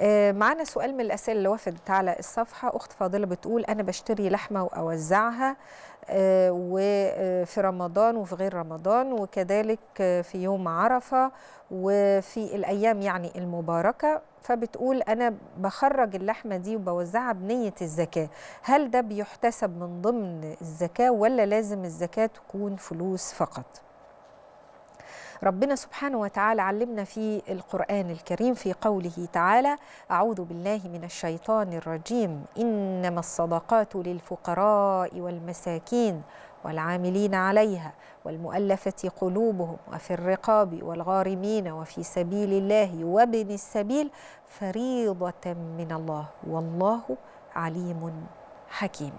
آه، معانا سؤال من الاسئله اللي وافدت على الصفحه اخت فاضله بتقول انا بشتري لحمه واوزعها آه، وفي آه، رمضان وفي غير رمضان وكذلك في يوم عرفه وفي الايام يعني المباركه فبتقول انا بخرج اللحمه دي وبوزعها بنيه الزكاه هل ده بيحتسب من ضمن الزكاه ولا لازم الزكاه تكون فلوس فقط ربنا سبحانه وتعالى علمنا في القرآن الكريم في قوله تعالى أعوذ بالله من الشيطان الرجيم إنما الصدقات للفقراء والمساكين والعاملين عليها والمؤلفة قلوبهم وفي الرقاب والغارمين وفي سبيل الله وابن السبيل فريضة من الله والله عليم حكيم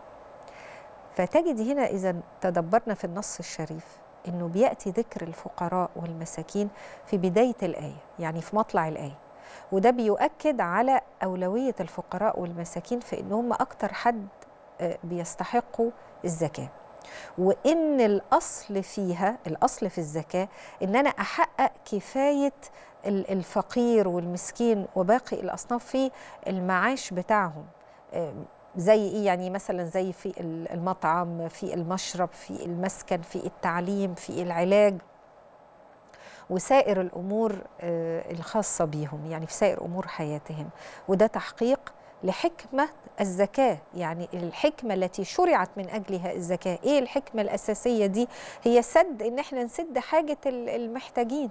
فتجد هنا إذا تدبرنا في النص الشريف انه بياتي ذكر الفقراء والمساكين في بدايه الايه يعني في مطلع الايه وده بيؤكد على اولويه الفقراء والمساكين في ان هم اكتر حد آه، بيستحقوا الزكاه وان الاصل فيها الاصل في الزكاه ان انا احقق كفايه الفقير والمسكين وباقي الاصناف في المعاش بتاعهم زي ايه يعني مثلا زي في المطعم في المشرب في المسكن في التعليم في العلاج وسائر الامور آه، الخاصه بيهم يعني في سائر امور حياتهم وده تحقيق لحكمه الزكاه يعني الحكمه التي شرعت من اجلها الزكاه ايه الحكمه الاساسيه دي هي سد ان احنا نسد حاجه المحتاجين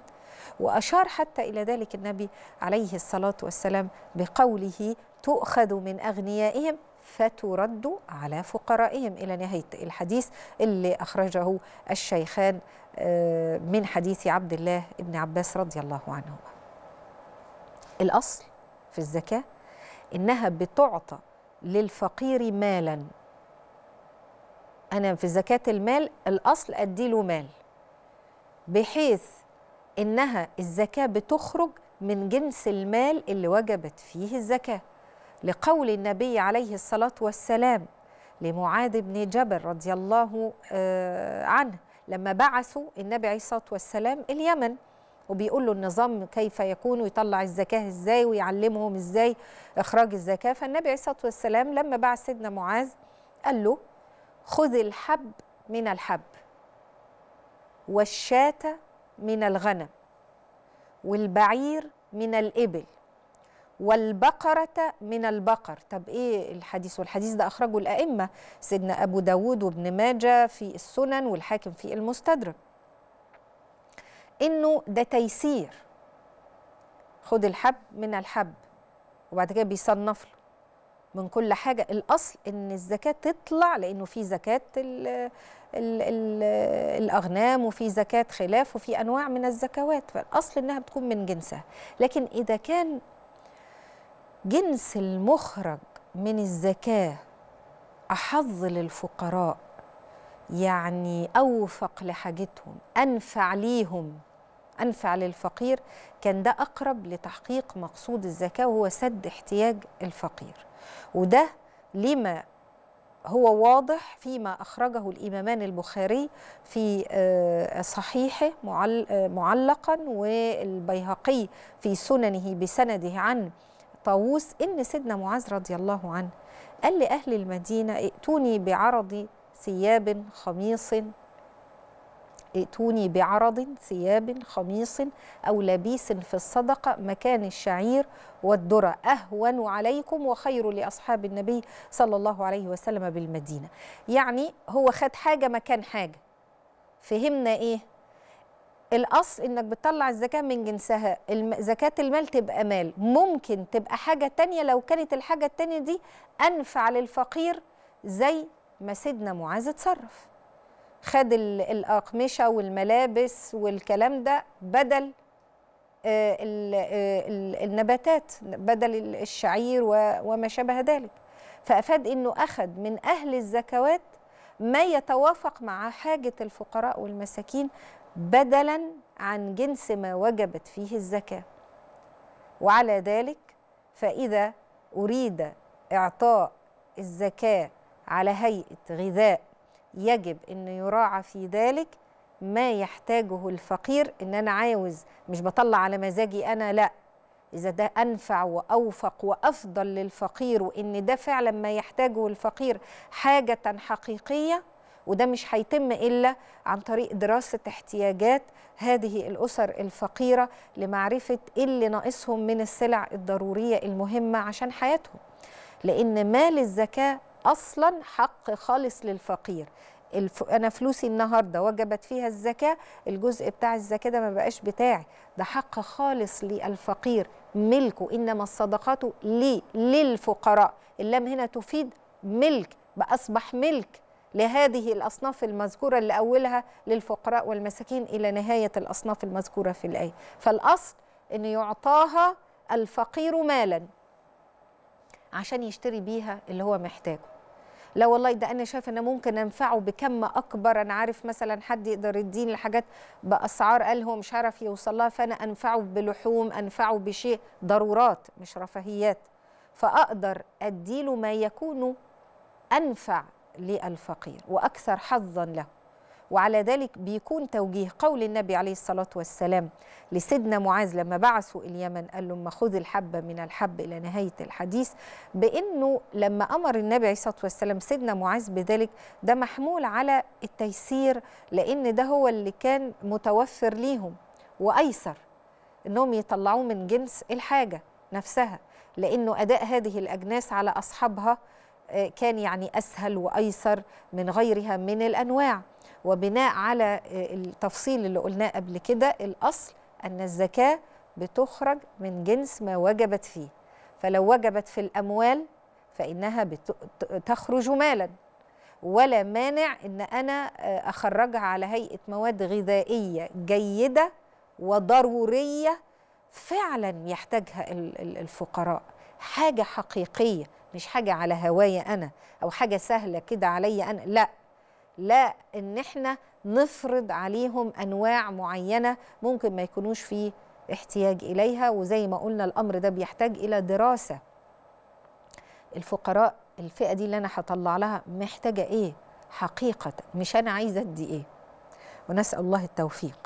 واشار حتى الى ذلك النبي عليه الصلاه والسلام بقوله تؤخذ من اغنيائهم فترد على فقرائهم إلى نهاية الحديث اللي أخرجه الشيخان آه، من حديث عبد الله بن عباس رضي الله عنهما الأصل في الزكاة إنها بتعطى للفقير مالا أنا في زكاة المال الأصل أديله مال بحيث إنها الزكاة بتخرج من جنس المال اللي وجبت فيه الزكاه لقول النبي عليه الصلاة والسلام لمعاذ بن جبل رضي الله آه، عنه لما بعثوا النبي عليه الصلاة والسلام اليمن وبيقول له النظام كيف يكون ويطلع الزكاة ازاي ويعلمهم ازاي اخراج الزكاة فالنبي عليه الصلاة والسلام لما بعث سيدنا معاذ قال له خذ الحب من الحب والشاة من الغنم والبعير من الإبل والبقرة من البقر طب إيه الحديث والحديث ده أخرجه الأئمة سيدنا أبو داود وابن ماجة في السنن والحاكم في المستدرك إنه ده تيسير خد الحب من الحب وبعد كده بيصنف له من كل حاجة الأصل إن الزكاة تطلع لأنه في زكاة الـ الـ الـ الأغنام وفي زكاة خلاف وفي أنواع من الزكوات فالأصل إنها بتكون من جنسها لكن إذا كان جنس المخرج من الزكاة أحظ للفقراء يعني أوفق لحاجتهم أنفع ليهم أنفع للفقير كان ده أقرب لتحقيق مقصود الزكاة وهو سد احتياج الفقير وده لما هو واضح فيما أخرجه الإمامان البخاري في آه، صحيحه آه، معلقا والبيهقي في سننه بسنده عن طاووس إن سيدنا معاذ رضي الله عنه قال لأهل المدينة ائتوني بعرض ثياب خميص ائتوني بعرض ثياب خميص أو لبيس في الصدقة مكان الشعير والذرة أهون عليكم وخير لأصحاب النبي صلى الله عليه وسلم بالمدينة يعني هو خد حاجة مكان حاجة فهمنا إيه الاصل انك بتطلع الزكاه من جنسها زكاه المال تبقى مال ممكن تبقى حاجه تانية لو كانت الحاجه التانية دي انفع للفقير زي ما سيدنا معاذ اتصرف خد الاقمشه والملابس والكلام ده بدل آه، آه، النباتات بدل الشعير وما شابه ذلك فافاد انه اخذ من اهل الزكوات ما يتوافق مع حاجة الفقراء والمساكين بدلا عن جنس ما وجبت فيه الزكاة وعلى ذلك فإذا أريد إعطاء الزكاة على هيئة غذاء يجب أن يراعى في ذلك ما يحتاجه الفقير أن أنا عاوز مش بطلع على مزاجي أنا لأ إذا ده أنفع وأوفق وأفضل للفقير وإن ده فعلا ما يحتاجه الفقير حاجة حقيقية وده مش هيتم إلا عن طريق دراسة احتياجات هذه الأسر الفقيرة لمعرفة إيه اللي ناقصهم من السلع الضرورية المهمة عشان حياتهم لأن مال الزكاة أصلا حق خالص للفقير الف... انا فلوسي النهارده وجبت فيها الزكاه الجزء بتاع الزكاه ده ما بقاش بتاعي ده حق خالص للفقير ملكه انما الصدقات لي للفقراء اللام هنا تفيد ملك باصبح ملك لهذه الأصناف المذكورة اللي أولها للفقراء والمساكين إلى نهاية الأصناف المذكورة في الآية فالأصل أن يعطاها الفقير مالا عشان يشتري بيها اللي هو محتاجه لا والله ده انا شايف ان ممكن انفعه بكم اكبر انا عارف مثلا حد يقدر يديني الحاجات باسعار قال هو مش عارف يوصلها فانا انفعه بلحوم انفعه بشيء ضرورات مش رفاهيات فاقدر اديله ما يكون انفع للفقير واكثر حظا له وعلى ذلك بيكون توجيه قول النبي عليه الصلاة والسلام لسيدنا معاذ لما بعثوا اليمن قال لهم خذ الحبة من الحب إلى نهاية الحديث بأنه لما أمر النبي عليه الصلاة والسلام سيدنا معاذ بذلك ده محمول على التيسير لأن ده هو اللي كان متوفر ليهم وأيسر أنهم يطلعوه من جنس الحاجة نفسها لأنه أداء هذه الأجناس على أصحابها آه، كان يعني أسهل وأيسر من غيرها من الأنواع وبناء على آه، التفصيل اللي قلناه قبل كده الأصل أن الزكاة بتخرج من جنس ما وجبت فيه فلو وجبت في الأموال فإنها تخرج مالا ولا مانع أن أنا آه، أخرجها على هيئة مواد غذائية جيدة وضرورية فعلا يحتاجها الفقراء حاجة حقيقية مش حاجة على هوايا أنا أو حاجة سهلة كده عليا أنا لأ لا ان احنا نفرض عليهم انواع معينه ممكن ما يكونوش في احتياج اليها وزي ما قلنا الامر ده بيحتاج الى دراسه الفقراء الفئه دي اللي انا هطلع لها محتاجه ايه حقيقه مش انا عايزه ادي ايه ونسال الله التوفيق